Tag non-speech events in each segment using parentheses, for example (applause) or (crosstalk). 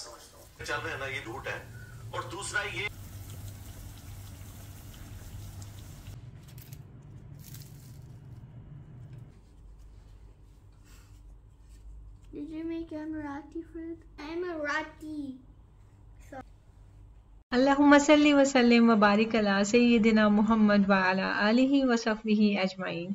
ना ये झूठ है और दूसरा ये Did you make food? अल्लाहुम्मा सल्ली वसल्लिम व बारिक अला सय्यिदिना मुहम्मद व अला आलिहि व सफ्रिहि अजमाइन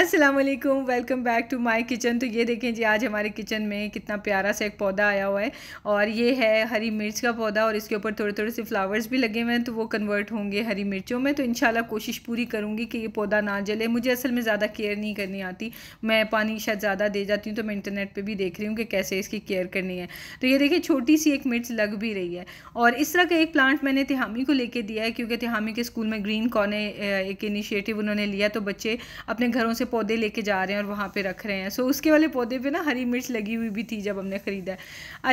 अस्सलाम वालेकुम welcome back to my kitchen तो ये देखें जी आज हमारे किचन में कितना प्यारा सा एक पौधा आया हुआ है और ये है हरी मिर्च का पौधा और इसके ऊपर थोड़े थोड़े से फ्लावर्स भी लगे हुए हैं तो वो कन्वर्ट होंगे हरी मिर्चों में तो इंशाल्लाह कोशिश पूरी करूँगी कि ये पौधा ना जले मुझे असल में ज़्यादा केयर नहीं करनी आती मैं पानी शायद ज़्यादा दे जाती हूँ तो मैं इंटरनेट पर भी देख रही हूँ कि कैसे इसकी केयर करनी है तो ये देखिए छोटी सी एक मिर्च लग भी रही है और इस तरह का एक प्लांट मैंने तिहामी को लेकर दिया है क्योंकि तिहामी के स्कूल में ग्रीन कॉर्ने एक इनिशिएटिव उन्होंने लिया तो बच्चे अपने घरों से से पौधे लेके जा रहे हैं और वहाँ पे रख रहे हैं सो उसके वाले पौधे पे ना हरी मिर्च लगी हुई भी थी जब हमने ख़रीदा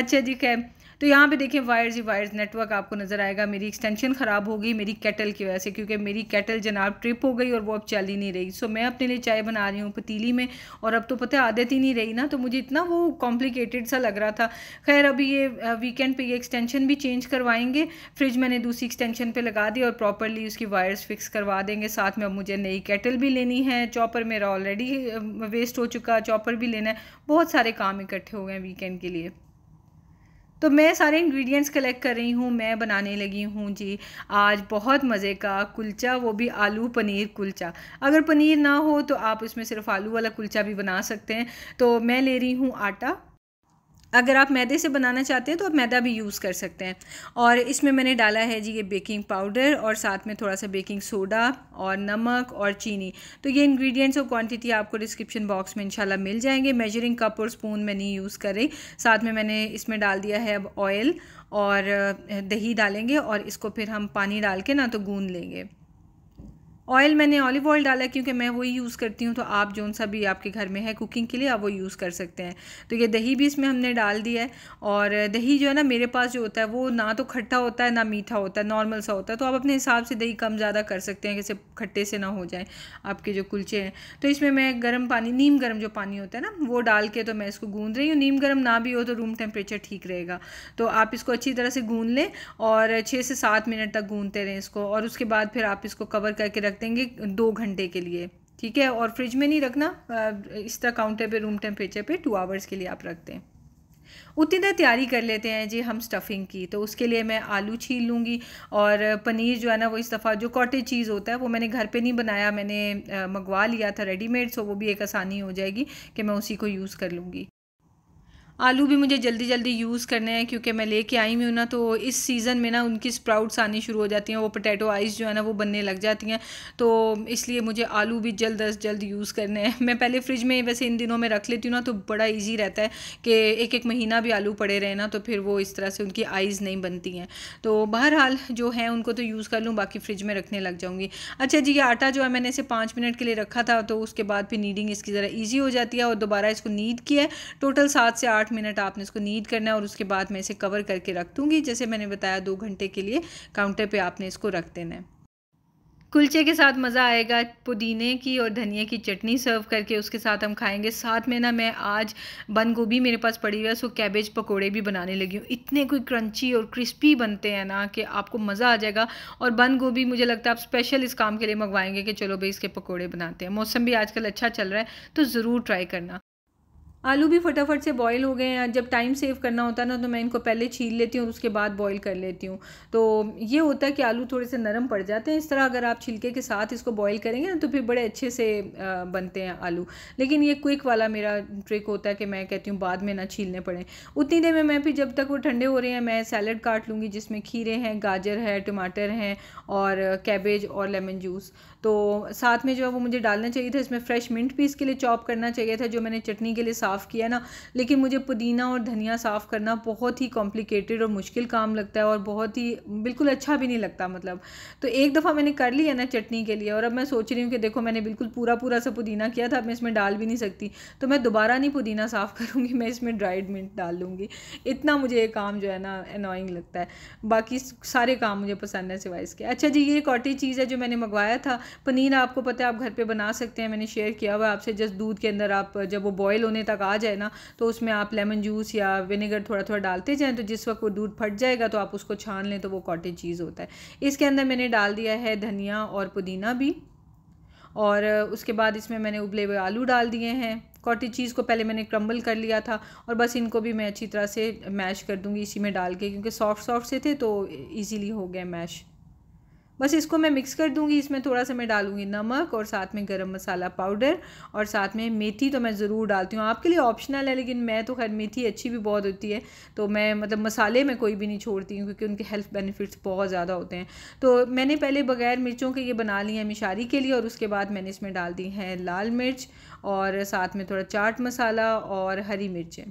अच्छा जी खैर तो यहाँ पे देखिए वायर्स ही वायर्स नेटवर्क आपको नज़र आएगा मेरी एक्सटेंशन ख़राब हो गई मेरी केटल की वजह से क्योंकि मेरी केटल जनाब ट्रिप हो गई और वो अब चल ही नहीं रही सो मैं अपने लिए चाय बना रही हूँ पतीली में और अब तो पता है आदत ही नहीं रही ना तो मुझे इतना वो कॉम्प्लिकेटेड सा लग रहा था खैर अभी ये वीकेंड पर ये एक्सटेंशन भी चेंज करवाएंगे फ्रिज मैंने दूसरी एक्सटेंशन पर लगा दी और प्रॉपरली उसकी वायर्स फिक्स करवा देंगे साथ में अब मुझे नई केटल भी लेनी है चॉपर मेरा ऑलरेडी वेस्ट हो चुका चॉपर भी लेना है बहुत सारे काम इकट्ठे हो गए हैं वीकेंड के लिए तो मैं सारे इंग्रेडिएंट्स कलेक्ट कर रही हूँ मैं बनाने लगी हूँ जी आज बहुत मज़े का कुलचा वो भी आलू पनीर कुलचा अगर पनीर ना हो तो आप उसमें सिर्फ आलू वाला कुलचा भी बना सकते हैं तो मैं ले रही हूँ आटा अगर आप मैदे से बनाना चाहते हैं तो आप मैदा भी यूज़ कर सकते हैं और इसमें मैंने डाला है जी ये बेकिंग पाउडर और साथ में थोड़ा सा बेकिंग सोडा और नमक और चीनी तो ये इंग्रेडिएंट्स और क्वांटिटी आपको डिस्क्रिप्शन बॉक्स में इंशाल्लाह मिल जाएंगे मेजरिंग कप और स्पून मैं नहीं यूज़ कर रही साथ में मैंने इसमें डाल दिया है अब ऑयल और दही डालेंगे और इसको फिर हम पानी डाल के ना तो गूँध लेंगे ऑयल मैंने ऑलिव ऑयल डाला क्योंकि मैं वही यूज़ करती हूँ तो आप जो सा भी आपके घर में है कुकिंग के लिए आप वो यूज़ कर सकते हैं तो ये दही भी इसमें हमने डाल दिया है और दही जो है ना मेरे पास जो होता है वो ना तो खट्टा होता है ना मीठा होता है नॉर्मल सा होता है तो आप अपने हिसाब से दही कम ज़्यादा कर सकते हैं जैसे खट्टे से ना हो जाए आपके जो कुलचे हैं तो इसमें मैं गर्म पानी नीम गर्म जो पानी होता है ना वो डाल के तो मैं इसको गूँध रही हूँ नीम गर्म ना भी हो तो रूम टेम्परेचर ठीक रहेगा तो आप इसको अच्छी तरह से गूंद लें और छः से सात मिनट तक गूँधते रहें इसको और उसके बाद फिर आप इसको कवर करके रख देंगे दो घंटे के लिए ठीक है और फ्रिज में नहीं रखना इस तरह काउंटर पे रूम टेम्परेचर पे टू आवर्स के लिए आप रख दें उतनी देर तैयारी कर लेते हैं जी हम स्टफ़िंग की तो उसके लिए मैं आलू छील लूँगी और पनीर जो है ना वो इस दफ़ा जो कॉटेज चीज़ होता है वो मैंने घर पे नहीं बनाया मैंने मंगवा लिया था रेडीमेड सो वो भी एक आसानी हो जाएगी कि मैं उसी को यूज़ कर लूँगी आलू भी मुझे जल्दी जल्दी यूज़ करने हैं क्योंकि मैं लेके आई हूँ ना तो इस सीज़न में ना उनकी स्प्राउट्स आनी शुरू हो जाती हैं वो पोटैटो आइस जो है ना वो बनने लग जाती हैं तो इसलिए मुझे आलू भी जल्द अज जल्द यूज़ करने हैं (laughs) मैं पहले फ्रिज में वैसे इन दिनों में रख लेती हूँ ना तो बड़ा ईजी रहता है कि एक एक महीना भी आलू पड़े रहे ना तो फिर वो इस तरह से उनकी आइज़ नहीं बनती हैं तो बहरहाल जो है उनको तो यूज़ कर लूँ बाकी फ्रिज में रखने लग जाऊँगी अच्छा जी ये आटा जो है मैंने इसे पाँच मिनट के लिए रखा था तो उसके बाद फिर नीडिंग इसकी ज़रा ईजी हो जाती है और दोबारा इसको नीड किया है टोटल सात से आठ आठ मिनट आपने इसको नीड करना है और उसके बाद मैं इसे कवर करके रख दूँगी जैसे मैंने बताया दो घंटे के लिए काउंटर पर आपने इसको रख देना है कुलचे के साथ मज़ा आएगा पुदीने की और धनिया की चटनी सर्व करके उसके साथ हम खाएंगे साथ में ना मैं आज बंद गोभी मेरे पास पड़ी हुई है सो कैबेज पकोड़े भी बनाने लगी हूँ इतने कोई क्रंची और क्रिस्पी बनते हैं ना कि आपको मज़ा आ जाएगा और बंद गोभी मुझे लगता है आप स्पेशल इस काम के लिए मंगवाएंगे कि चलो भाई इसके पकौड़े बनाते हैं मौसम भी आजकल अच्छा चल रहा है तो ज़रूर ट्राई करना आलू भी फटाफट से बॉईल हो गए हैं जब टाइम सेव करना होता है ना तो मैं इनको पहले छील लेती हूँ और उसके बाद बॉईल कर लेती हूँ तो ये होता है कि आलू थोड़े से नरम पड़ जाते हैं इस तरह अगर आप छिलके के साथ इसको बॉईल करेंगे ना तो फिर बड़े अच्छे से बनते हैं आलू लेकिन ये क्विक वाला मेरा ट्रिक होता है कि मैं कहती हूँ बाद में ना छीलने पड़े उतनी देर में मैं फिर जब तक वो ठंडे हो रहे हैं मैं सैलड काट लूँगी जिसमें खीरे हैं गाजर है टमाटर हैं और कैबेज और लेमन जूस तो साथ में जो है वो मुझे डालना चाहिए था इसमें फ्रेश मिंट भी इसके लिए चॉप करना चाहिए था जो मैंने चटनी के लिए साफ़ किया ना लेकिन मुझे पुदीना और धनिया साफ़ करना बहुत ही कॉम्प्लिकेटेड और मुश्किल काम लगता है और बहुत ही बिल्कुल अच्छा भी नहीं लगता मतलब तो एक दफ़ा मैंने कर लिया ना चटनी के लिए और अब मैं सोच रही हूँ कि देखो मैंने बिल्कुल पूरा पूरा सा पुदीना किया था अब मैं इसमें डाल भी नहीं सकती तो मैं दोबारा नहीं पुदीना साफ़ (laughs) करूँगी मैं इसमें ड्राइड मिंट डाल लूँगी इतना मुझे ये काम जो है ना अनोइंग लगता है बाकी सारे काम मुझे पसंद है सिवाय इसके अच्छा जी ये एक चीज़ है जो मैंने मंगवाया था पनीर आपको पता है आप घर पे बना सकते हैं मैंने शेयर किया हुआ आपसे जस्ट दूध के अंदर आप जब वो बॉयल होने तक आ जाए ना तो उसमें आप लेमन जूस या विनेगर थोड़ा थोड़ा डालते जाएँ तो जिस वक्त वो दूध फट जाएगा तो आप उसको छान लें तो वो कॉटेज चीज़ होता है इसके अंदर मैंने डाल दिया है धनिया और पुदीना भी और उसके बाद इसमें मैंने उबले हुए आलू डाल दिए हैं कॉटेज चीज़ को पहले मैंने क्रम्बल कर लिया था और बस इनको भी मैं अच्छी तरह से मैश कर दूंगी इसी में डाल के क्योंकि सॉफ्ट सॉफ्ट से थे तो इजीली हो गए मैश बस इसको मैं मिक्स कर दूँगी इसमें थोड़ा सा मैं डालूँगी नमक और साथ में गर्म मसाला पाउडर और साथ में मेथी तो मैं ज़रूर डालती हूँ आपके लिए ऑप्शनल है लेकिन मैं तो खैर मेथी अच्छी भी बहुत होती है तो मैं मतलब मसाले में कोई भी नहीं छोड़ती हूँ क्योंकि उनके हेल्थ बेनिफिट्स बहुत ज़्यादा होते हैं तो मैंने पहले बगैर मिर्चों के ये बना लिए हैं मिशारी के लिए और उसके बाद मैंने इसमें डाल दी हैं लाल मिर्च और साथ में थोड़ा चाट मसाला और हरी मिर्चें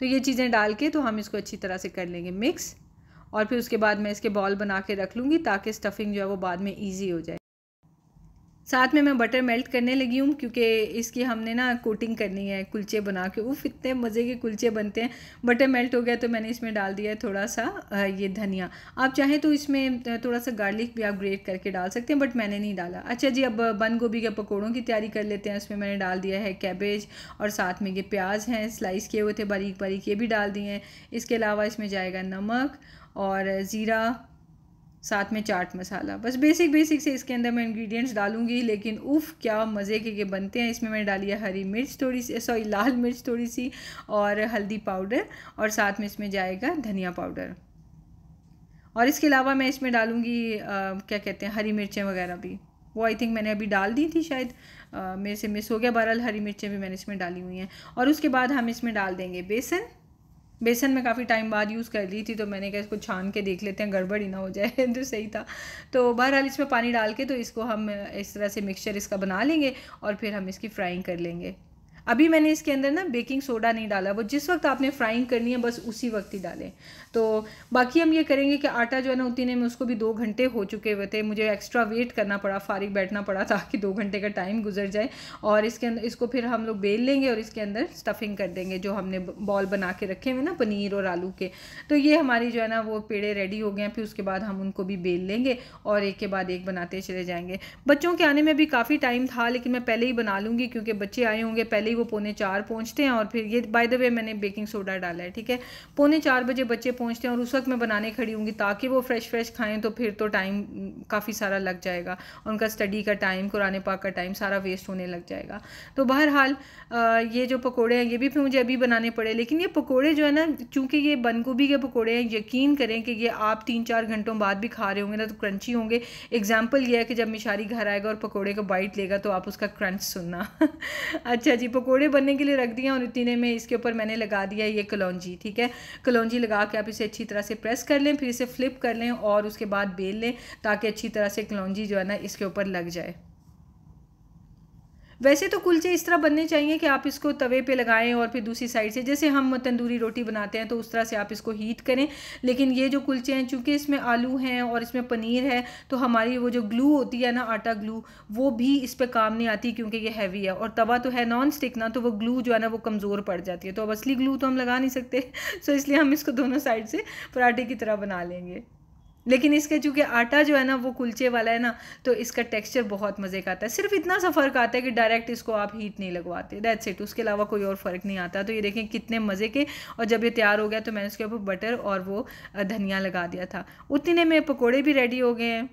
तो ये चीज़ें डाल के तो हम इसको अच्छी तरह से कर लेंगे मिक्स और फिर उसके बाद मैं इसके बॉल बना के रख लूँगी ताकि स्टफ़िंग जो है वो बाद में ईजी हो जाए साथ में मैं बटर मेल्ट करने लगी हूँ क्योंकि इसकी हमने ना कोटिंग करनी है कुलचे बना के उफ इतने मज़े के कुलचे बनते हैं बटर मेल्ट हो गया तो मैंने इसमें डाल दिया है थोड़ा सा ये धनिया आप चाहें तो इसमें थोड़ा सा गार्लिक भी आप ग्रेट करके डाल सकते हैं बट मैंने नहीं डाला अच्छा जी अब बंद गोभी के पकौड़ों की तैयारी कर लेते हैं उसमें मैंने डाल दिया है कैबेज और साथ में ये प्याज हैं स्लाइस किए हुए थे बारीक बारीक ये भी डाल दिए हैं इसके अलावा इसमें जाएगा नमक और ज़ीरा साथ में चाट मसाला बस बेसिक बेसिक से इसके अंदर मैं इंग्रेडिएंट्स डालूंगी लेकिन उफ़ क्या मज़े के के बनते हैं इसमें मैंने डाली है हरी मिर्च थोड़ी सी सॉरी लाल मिर्च थोड़ी सी और हल्दी पाउडर और साथ में इसमें जाएगा धनिया पाउडर और इसके अलावा मैं इसमें आ, क्या कहते हैं हरी मिर्चें वगैरह भी वो आई थिंक मैंने अभी डाल दी थी शायद आ, मेरे से मिस हो गया बहरहाल हरी मिर्चें भी मैंने इसमें डाली हुई हैं और उसके बाद हम इसमें डाल देंगे बेसन बेसन में काफ़ी टाइम बाद यूज़ कर ली थी तो मैंने कहा इसको छान के देख लेते हैं गड़बड़ी ना हो जाए (laughs) तो सही था तो बहरहाल इसमें पानी डाल के तो इसको हम इस तरह से मिक्सचर इसका बना लेंगे और फिर हम इसकी फ्राइंग कर लेंगे अभी मैंने इसके अंदर ना बेकिंग सोडा नहीं डाला वो जिस वक्त आपने फ्राइंग करनी है बस उसी वक्त ही डालें तो बाकी हम ये करेंगे कि आटा जो है ना उतने में उसको भी दो घंटे हो चुके हुए थे मुझे एक्स्ट्रा वेट करना पड़ा फारिक बैठना पड़ा ताकि दो घंटे का टाइम गुजर जाए और इसके अंदर इसको फिर हम लोग बेल लेंगे और इसके अंदर स्टफिंग कर देंगे जो हमने बॉल बना के रखे हुए ना पनीर और आलू के तो ये हमारी जो है ना वो पेड़े रेडी हो गए हैं फिर उसके बाद हम उनको भी बेल लेंगे और एक के बाद एक बनाते चले जाएंगे बच्चों के आने में भी काफ़ी टाइम था लेकिन मैं पहले ही बना लूँगी क्योंकि बच्चे आए होंगे पहले वो पौने चार पहुँचते हैं और फिर ये बाय द वे मैंने बेकिंग सोडा डाला है ठीक है पौने चार बजे बच्चे पहुँचते हैं और उस वक्त मैं बनाने खड़ी हूँगी ताकि वो फ्रेश फ्रेश खाएँ तो फिर तो टाइम काफ़ी सारा लग जाएगा उनका स्टडी का टाइम कुरान पाक का टाइम सारा वेस्ट होने लग जाएगा तो बहरहाल ये जो पकौड़े हैं ये भी फिर मुझे अभी बनाने पड़े लेकिन ये पकौड़े जो है ना चूँकि ये बनगोभी के पकौड़े हैं यकीन करें कि ये आप तीन चार घंटों बाद भी खा रहे होंगे ना तो क्रंची होंगे एग्जाम्पल यह है कि जब मिशारी घर आएगा और पकौड़े का बाइट लेगा तो आप उसका क्रंच सुनना (laughs) अच्छा जी पकोड़े बनने के लिए रख दिया और इतने में इसके ऊपर मैंने लगा दिया ये कलौजी ठीक है कलौजी लगा के आप इसे अच्छी तरह से प्रेस कर लें फिर इसे फ्लिप कर लें और उसके बाद बेल लें ताकि अच्छी तरह से कलौजी जो है ना इसके ऊपर लग जाए वैसे तो कुलचे इस तरह बनने चाहिए कि आप इसको तवे पे लगाएं और फिर दूसरी साइड से जैसे हम तंदूरी रोटी बनाते हैं तो उस तरह से आप इसको हीट करें लेकिन ये जो कुलचे हैं चूंकि इसमें आलू हैं और इसमें पनीर है तो हमारी वो जो ग्लू होती है ना आटा ग्लू वो भी इस पर काम नहीं आती क्योंकि ये हैवी है और तवा तो है नॉन स्टिक ना तो वो ग्लू जो है ना वो कमज़ोर पड़ जाती है तो अब असली ग्लू तो हम लगा नहीं सकते सो (laughs) इसलिए हम इसको दोनों साइड से पराठे की तरह बना लेंगे लेकिन इसका चूँकि आटा जो है ना वो कुलचे वाला है ना तो इसका टेक्सचर बहुत मज़े का आता है सिर्फ इतना सा फ़र्क आता है कि डायरेक्ट इसको आप हीट नहीं लगवाते दैट्स इट उसके अलावा कोई और फ़र्क नहीं आता तो ये देखें कितने मज़े के और जब ये तैयार हो गया तो मैंने उसके ऊपर बटर और वो धनिया लगा दिया था उतने में पकौड़े भी रेडी हो गए हैं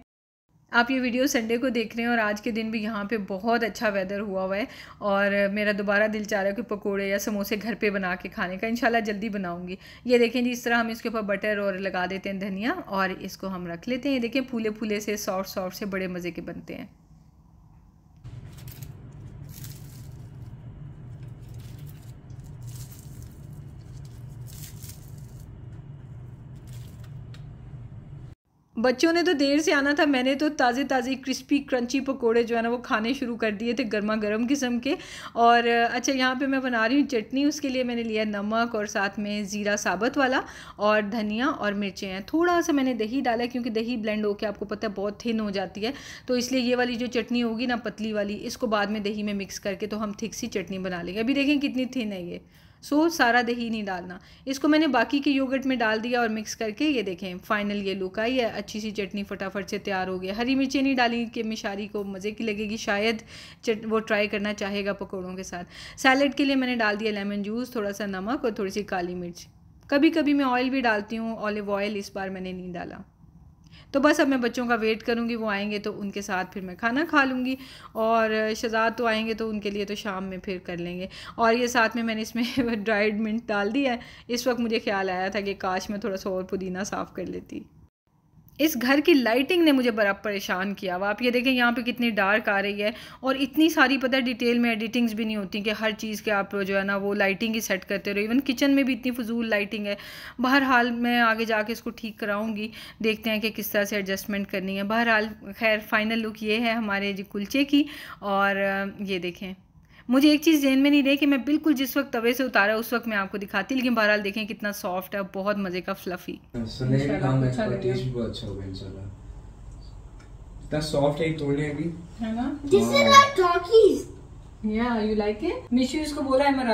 आप ये वीडियो संडे को देख रहे हैं और आज के दिन भी यहाँ पे बहुत अच्छा वेदर हुआ हुआ है और मेरा दोबारा दिल चाह रहा है कि पकोड़े या समोसे घर पे बना के खाने का इंशाल्लाह जल्दी बनाऊंगी ये देखें जी इस तरह हम इसके ऊपर बटर और लगा देते हैं धनिया और इसको हम रख लेते हैं ये देखें फूले फूले से सॉफ्ट सॉफ्ट से बड़े मज़े के बनते हैं बच्चों ने तो देर से आना था मैंने तो ताज़े ताज़े क्रिस्पी क्रंची पकोड़े जो है ना वो खाने शुरू कर दिए थे गर्मा गर्म किस्म के और अच्छा यहाँ पे मैं बना रही हूँ चटनी उसके लिए मैंने लिया नमक और साथ में ज़ीरा साबत वाला और धनिया और मिर्चें हैं थोड़ा सा मैंने दही डाला क्योंकि दही ब्लेंड होकर आपको पता है बहुत थिन हो जाती है तो इसलिए ये वाली जो चटनी होगी ना पतली वाली इसको बाद में दही में मिक्स करके तो हम थिक सी चटनी बना लेंगे अभी देखें कितनी थिन है ये सो सारा दही नहीं डालना इसको मैंने बाकी के योगर्ट में डाल दिया और मिक्स करके ये देखें फाइनल ये लुक आई है अच्छी सी चटनी फटाफट से तैयार हो गया हरी मिर्चें नहीं डाली कि मिशारी को मज़े की लगेगी शायद वो ट्राई करना चाहेगा पकौड़ों के साथ सैलड के लिए मैंने डाल दिया लेमन जूस थोड़ा सा नमक और थोड़ी सी काली मिर्च कभी कभी मैं ऑयल भी डालती हूँ ऑलिव ऑयल इस बार मैंने नहीं डाला तो बस अब मैं बच्चों का वेट करूँगी वो आएंगे तो उनके साथ फिर मैं खाना खा लूँगी और शहजाद तो आएंगे तो उनके लिए तो शाम में फिर कर लेंगे और ये साथ में मैंने इसमें ड्राइड (laughs) मिंट डाल दिया है इस वक्त मुझे ख्याल आया था कि काश मैं थोड़ा सा और पुदीना साफ़ कर लेती इस घर की लाइटिंग ने मुझे बड़ा परेशान किया हुआ आप ये देखें यहाँ पे कितनी डार्क आ रही है और इतनी सारी पता है डिटेल में एडिटिंग्स भी नहीं होती कि हर चीज़ के आप जो है ना वो लाइटिंग ही सेट करते रहो इवन किचन में भी इतनी फजूल लाइटिंग है बहरहाल मैं आगे जाके इसको ठीक कराऊंगी देखते हैं कि किस तरह से एडजस्टमेंट करनी है बहरहाल खैर फाइनल लुक ये है हमारे जी कुल्चे की और ये देखें मुझे एक चीज़ जेन में नहीं रही कि मैं बिल्कुल जिस वक्त तवे से उतारा उस वक्त मैं आपको दिखाती लेकिन बहरहाल देखें कितना सॉफ्ट है बहुत मज़े का फ्लफी अच्छा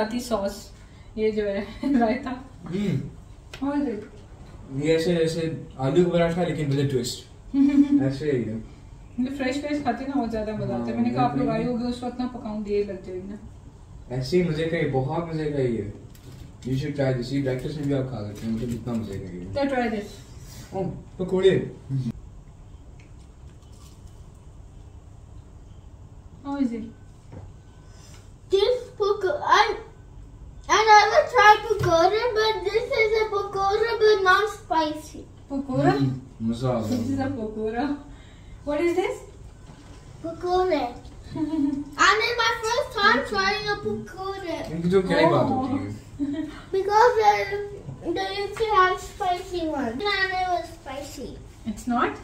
अच्छा ये जो है (laughs) रायता hmm। ये ऐसे ऐसे आलू का पराठा लेकिन विद ट्विस्ट (laughs) ऐसे ही है क्योंकि फ्रेश फ्रेश खाते ना बहुत ज्यादा मजा आता है मैंने कहा आप लोग आए होगे उस वक्त ना पकाऊं देर लग जाएगी ना ऐसे ही मजे का ही बहुत मजे का ये है यू शुड ट्राई दिस ये ब्रेकफास्ट में भी आप खा सकते हैं मुझे कितना मजे का ये तो ट्राई दिस ओ पकोड़े how is it this pakora And I will try pakora, but this is a pakora, but not spicy. Pakora? Mm -hmm. This is a pakora What is this? Pakora. I made my first time trying a pakora. You don't care about it, Because the, they used to have spicy ones. And it was spicy. It's not?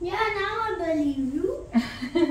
Yeah, now I believe you. (laughs)